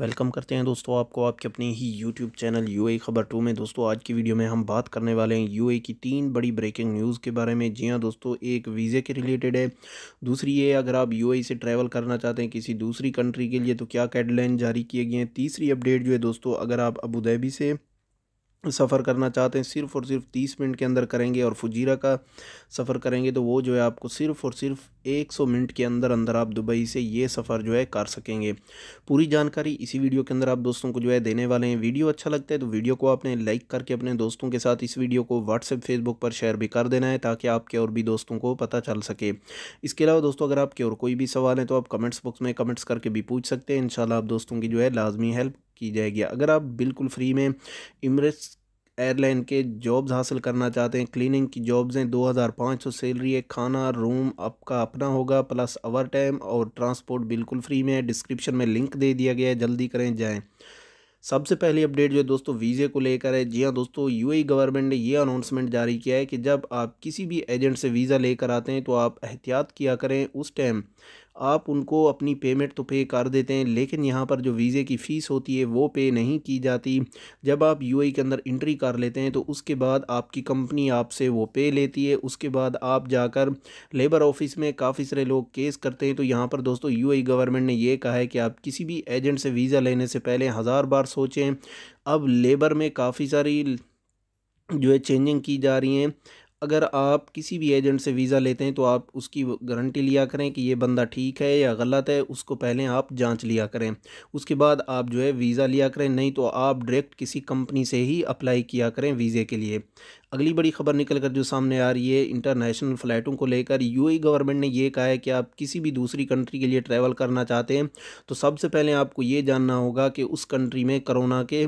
welcome करते हैं दोस्तों आपको आपके अपने ही यूट्यूब चैनल ए खबर टू में दोस्तों आज की वीडियो में हम बात करने वाले हैं ए की तीन बड़ी ब्रेकिंग न्यूज़ के बारे में जी हाँ दोस्तों एक वीज़े के रिलेटेड है दूसरी ये अगर आप यूए से ट्रैवल करना चाहते हैं किसी दूसरी कंट्री के लिए तो क्या गाइडलाइन जारी किए गए हैं तीसरी अपडेट जो है दोस्तों अगर आप अबूधाबी से सफ़र करना चाहते हैं सिर्फ़ और सिर्फ तीस मिनट के अंदर करेंगे और फुजीरा का सफ़र करेंगे तो वो जो है आपको सिर्फ़ और सिर्फ एक सौ मिनट के अंदर अंदर आप दुबई से ये सफ़र जो है कर सकेंगे पूरी जानकारी इसी वीडियो के अंदर आप दोस्तों को जो है देने वाले हैं वीडियो अच्छा लगता है तो वीडियो को आपने लाइक करके अपने दोस्तों के साथ इस वीडियो को व्हाट्सएप फेसबुक पर शेयर भी कर देना है ताकि आपके और भी दोस्तों को पता चल सके इसके अलावा दोस्तों अगर आपके और कोई भी सवाल है तो आप कमेंट्स बॉक्स में कमेंट्स करके भी पूछ सकते हैं इन आप दोस्तों की जो है लाजमी हेल्प की जाएगी अगर आप बिल्कुल फ्री में इमरेट्स एयरलाइन के जॉब्स हासिल करना चाहते हैं क्लीनिंग की जॉब्स हैं 2500 सैलरी है खाना रूम आपका अपना होगा प्लस अवर टाइम और ट्रांसपोर्ट बिल्कुल फ्री में है डिस्क्रिप्शन में लिंक दे दिया गया है जल्दी करें जाएँ सबसे पहली अपडेट जो है दोस्तों वीज़े को लेकर है जी हाँ दोस्तों यूएई गवर्नमेंट ने यह अनाउंसमेंट जारी किया है कि जब आप किसी भी एजेंट से वीज़ा लेकर आते हैं तो आप एहतियात किया करें उस टाइम आप उनको अपनी पेमेंट तो पे कर देते हैं लेकिन यहाँ पर जो वीज़े की फ़ीस होती है वो पे नहीं की जाती जब आप यूएई के अंदर इंट्री कर लेते हैं तो उसके बाद आपकी कंपनी आपसे वो पे लेती है उसके बाद आप जाकर लेबर ऑफिस में काफ़ी सारे लोग केस करते हैं तो यहाँ पर दोस्तों यू गवर्नमेंट ने यह कहा है कि आप किसी भी एजेंट से वीज़ा लेने से पहले हज़ार बार सोचें अब लेबर में काफ़ी सारी जो है चेंजिंग की जा रही हैं अगर आप किसी भी एजेंट से वीज़ा लेते हैं तो आप उसकी गारंटी लिया करें कि ये बंदा ठीक है या गलत है उसको पहले आप जांच लिया करें उसके बाद आप जो है वीज़ा लिया करें नहीं तो आप डायरेक्ट किसी कंपनी से ही अप्लाई किया करें वीज़े के लिए अगली बड़ी खबर निकल कर जो सामने आ रही है इंटरनेशनल फ़्लाइटों को लेकर यू गवर्नमेंट ने यह कहा है कि आप किसी भी दूसरी कंट्री के लिए ट्रैवल करना चाहते हैं तो सबसे पहले आपको ये जानना होगा कि उस कंट्री में करोना के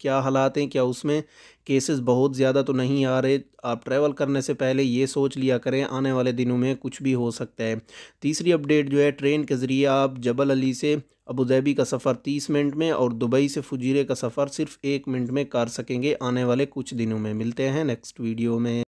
क्या हालात हैं क्या उसमें केसेस बहुत ज़्यादा तो नहीं आ रहे आप ट्रैवल करने से पहले ये सोच लिया करें आने वाले दिनों में कुछ भी हो सकता है तीसरी अपडेट जो है ट्रेन के ज़रिए आप जबल अली से अबूधाबी का सफ़र तीस मिनट में और दुबई से फुजीरे का सफ़र सिर्फ एक मिनट में कर सकेंगे आने वाले कुछ दिनों में मिलते हैं नेक्स्ट वीडियो में